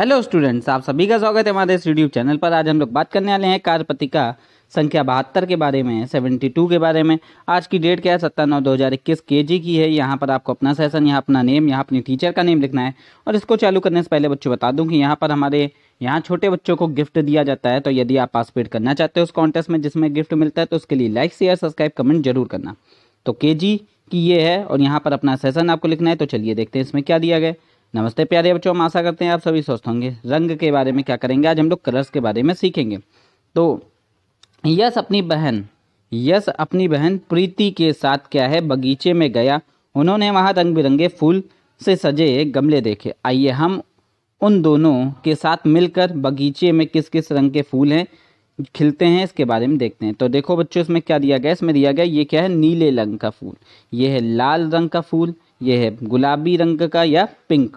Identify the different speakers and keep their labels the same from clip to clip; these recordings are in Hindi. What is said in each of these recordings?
Speaker 1: हेलो स्टूडेंट्स आप सभी का स्वागत है हमारे इस यूट्यूब चैनल पर आज हम लोग बात करने वाले हैं कार्यपतिका संख्या बहत्तर के बारे में सेवेंटी टू के बारे में आज की डेट क्या है सत्तर नौ दो हज़ार इक्कीस के जी की है यहाँ पर आपको अपना सेशन यहाँ अपना नेम यहाँ अपनी टीचर का नेम लिखना है और इसको चालू करने से पहले बच्चों बता दूँ कि यहाँ पर हमारे यहाँ छोटे बच्चों को गिफ्ट दिया जाता है तो यदि आप पार्टिसिपेट करना चाहते हो उस कॉन्टेस्ट में जिसमें गिफ्ट मिलता है तो उसके लिए लाइक शेयर सब्सक्राइब कमेंट जरूर करना तो के जी की ये है और यहाँ पर अपना सेशन आपको लिखना है तो चलिए देखते हैं इसमें क्या दिया गया नमस्ते प्यारे बच्चों हम आशा करते हैं आप सभी स्वस्थ होंगे रंग के बारे में क्या करेंगे आज हम लोग कलर्स के बारे में सीखेंगे तो यश अपनी बहन यश अपनी बहन प्रीति के साथ क्या है बगीचे में गया उन्होंने वहाँ रंग बिरंगे फूल से सजे गमले देखे आइए हम उन दोनों के साथ मिलकर बगीचे में किस किस रंग के फूल हैं खिलते हैं इसके बारे में देखते हैं तो देखो बच्चों इसमें क्या दिया गया इसमें दिया गया ये क्या है नीले रंग का फूल ये है लाल रंग का फूल ये है गुलाबी रंग का या पिंक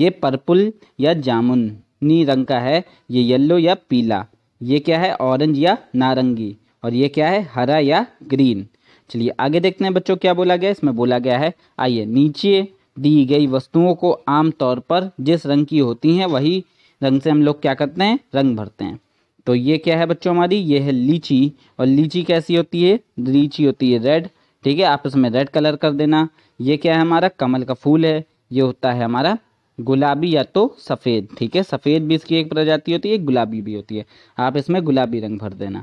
Speaker 1: ये पर्पल या जामुनी रंग का है ये येलो या पीला ये क्या है ऑरेंज या नारंगी और ये क्या है हरा या ग्रीन चलिए आगे देखते हैं बच्चों क्या बोला गया इसमें बोला गया है आइए नीचे दी गई वस्तुओं को आमतौर पर जिस रंग की होती हैं वही रंग से हम लोग क्या करते हैं रंग भरते हैं तो ये क्या है बच्चों हमारी ये है लीची और लीची कैसी होती है लीची होती है रेड ठीक है आप इसमें रेड कलर कर देना ये क्या है हमारा कमल का फूल है ये होता है हमारा गुलाबी या तो सफ़ेद ठीक है सफ़ेद भी इसकी एक प्रजाति होती है गुलाबी भी होती है आप इसमें गुलाबी रंग भर देना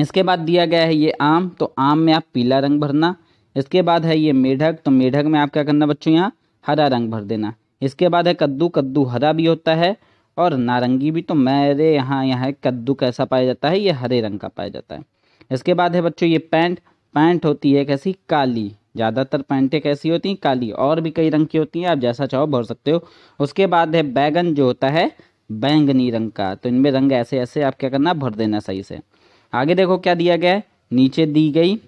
Speaker 1: इसके बाद दिया गया है ये आम तो आम में आप पीला रंग भरना इसके बाद है ये मेढक तो मेढक में आप क्या करना बच्चों यहाँ हरा रंग भर देना इसके बाद है कद्दू कद्दू हरा भी होता है और नारंगी भी तो मेरे यहाँ यहाँ कद्दू कैसा पाया जाता है ये हरे रंग का पाया जाता है इसके बाद है बच्चों ये पैंट पैंट होती है कैसी काली ज़्यादातर पैंटें कैसी होती हैं काली और भी कई रंग की होती हैं आप जैसा चाहो भर सकते हो उसके बाद है बैगन जो होता है बैंगनी रंग का तो इनमें रंग ऐसे ऐसे आप क्या करना भर देना सही से आगे देखो क्या दिया गया है नीचे दी गई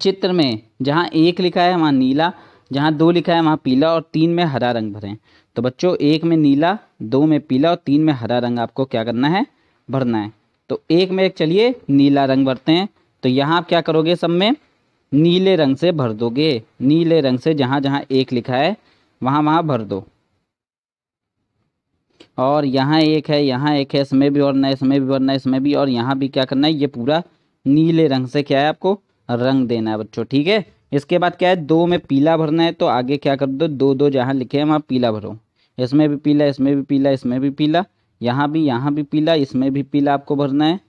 Speaker 1: चित्र में जहाँ एक लिखा है वहाँ नीला जहाँ दो लिखा है वहाँ पीला और तीन में हरा रंग भरें तो बच्चों एक में नीला दो में पीला और तीन में हरा रंग आपको क्या करना है भरना है तो एक में एक चलिए नीला रंग भरते हैं तो यहाँ आप क्या करोगे सब में नीले रंग से भर दोगे नीले रंग से जहाँ जहाँ एक लिखा है वहाँ वहाँ भर दो और यहाँ एक है यहाँ एक है इसमें भी भरना है इसमें भी भरना है इसमें भी और यहाँ भी क्या करना है ये पूरा नीले रंग से क्या है आपको रंग देना है बच्चों ठीक है इसके बाद क्या है दो में पीला भरना है तो आगे क्या कर दो दो दो जहाँ लिखे हैं वहाँ पीला भरो इसमें भी पीला इसमें भी पीला इसमें भी पीला यहाँ भी यहाँ भी पीला इसमें भी पीला आपको भरना है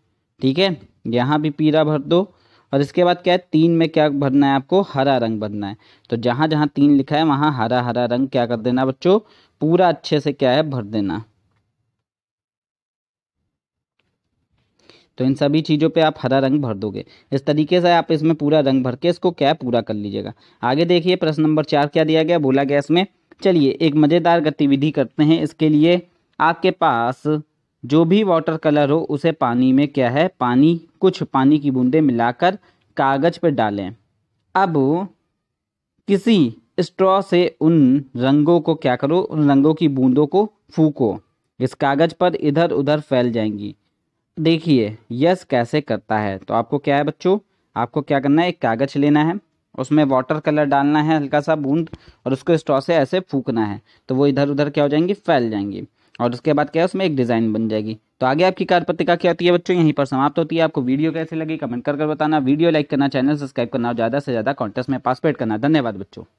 Speaker 1: ठीक है यहाँ भी पीला भर दो और इसके बाद क्या है तीन में क्या भरना है आपको हरा रंग भरना है तो जहाँ जहाँ तीन लिखा है वहाँ हरा हरा रंग क्या कर देना बच्चों पूरा अच्छे से क्या है भर देना तो इन सभी चीज़ों पे आप हरा रंग भर दोगे इस तरीके से आप इसमें पूरा रंग भर के इसको क्या पूरा कर लीजिएगा आगे देखिए प्रश्न नंबर चार क्या दिया गया बोला गया इसमें चलिए एक मज़ेदार गतिविधि करते हैं इसके लिए आपके पास जो भी वाटर कलर हो उसे पानी में क्या है पानी कुछ पानी की बूंदें मिलाकर कागज़ पर डालें अब किसी स्ट्रॉ से उन रंगों को क्या करो उन रंगों की बूंदों को फूको इस कागज़ पर इधर उधर फैल जाएंगी देखिए यस कैसे करता है तो आपको क्या है बच्चों आपको क्या करना है एक कागज़ लेना है उसमें वाटर कलर डालना है हल्का सा बूंद और उसको स्ट्रॉ से ऐसे फूकना है तो वो इधर उधर क्या हो जाएंगी फैल जाएंगी और उसके बाद क्या है उसमें एक डिज़ाइन बन जाएगी तो आगे आपकी पत्रिका क्या होती है बच्चों यहीं पर समाप्त होती है आपको वीडियो कैसे लगी कमेंट कर कर बताना वीडियो लाइक करना चैनल सब्सक्राइब करना और ज़्यादा से ज़्यादा कॉन्टेस्ट में पार्टिसिपेट करना धन्यवाद बच्चों